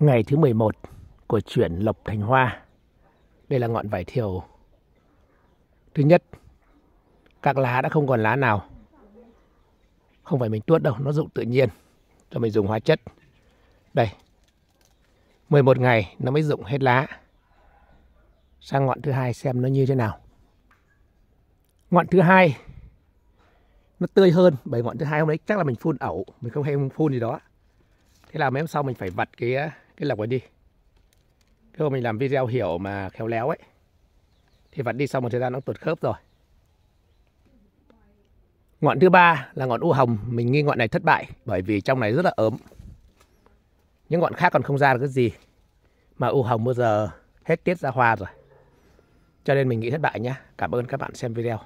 Ngày thứ 11 của chuyển Lộc Thành Hoa. Đây là ngọn vải thiều thứ nhất. Các lá đã không còn lá nào. Không phải mình tuốt đâu, nó dụng tự nhiên. Cho mình dùng hóa chất. Đây. 11 ngày nó mới dụng hết lá. Sang ngọn thứ hai xem nó như thế nào. Ngọn thứ hai nó tươi hơn bởi ngọn thứ hai hôm đấy chắc là mình phun ẩu mình không hay phun gì đó thế là mấy hôm sau mình phải vặt cái cái lọc ấy đi cái hôm mình làm video hiểu mà khéo léo ấy thì vặt đi sau một thời gian nó tuột khớp rồi ngọn thứ ba là ngọn u hồng mình nghi ngọn này thất bại bởi vì trong này rất là ốm những ngọn khác còn không ra được cái gì mà u hồng bao giờ hết tiết ra hoa rồi cho nên mình nghĩ thất bại nhé cảm ơn các bạn xem video